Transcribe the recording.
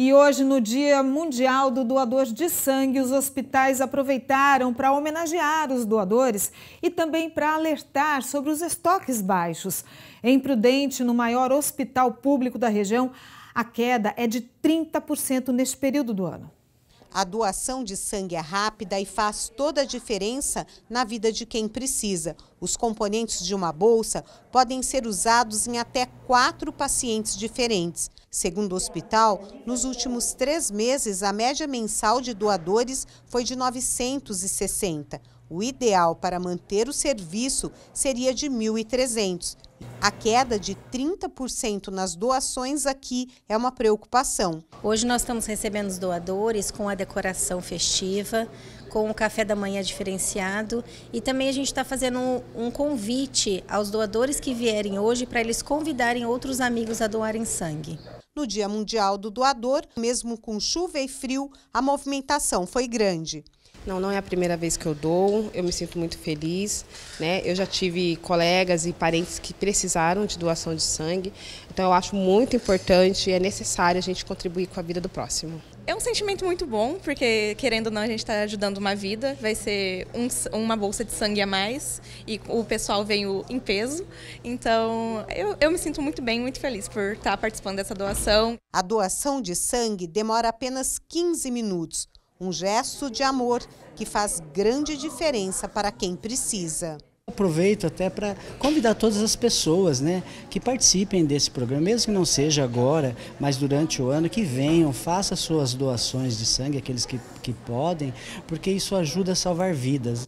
E hoje, no Dia Mundial do Doador de Sangue, os hospitais aproveitaram para homenagear os doadores e também para alertar sobre os estoques baixos. Em Prudente, no maior hospital público da região, a queda é de 30% neste período do ano. A doação de sangue é rápida e faz toda a diferença na vida de quem precisa. Os componentes de uma bolsa podem ser usados em até quatro pacientes diferentes. Segundo o hospital, nos últimos três meses, a média mensal de doadores foi de 960. O ideal para manter o serviço seria de 1.300. A queda de 30% nas doações aqui é uma preocupação. Hoje nós estamos recebendo os doadores com a decoração festiva, com o café da manhã diferenciado e também a gente está fazendo um, um convite aos doadores que vierem hoje para eles convidarem outros amigos a doarem sangue. No Dia Mundial do Doador, mesmo com chuva e frio, a movimentação foi grande. Não, não é a primeira vez que eu dou, eu me sinto muito feliz. Né? Eu já tive colegas e parentes que precisaram de doação de sangue, então eu acho muito importante e é necessário a gente contribuir com a vida do próximo. É um sentimento muito bom, porque querendo ou não, a gente está ajudando uma vida, vai ser um, uma bolsa de sangue a mais e o pessoal veio em peso. Então, eu, eu me sinto muito bem, muito feliz por estar tá participando dessa doação. A doação de sangue demora apenas 15 minutos. Um gesto de amor que faz grande diferença para quem precisa. Aproveito até para convidar todas as pessoas né, que participem desse programa, mesmo que não seja agora, mas durante o ano, que venham, façam suas doações de sangue, aqueles que, que podem, porque isso ajuda a salvar vidas.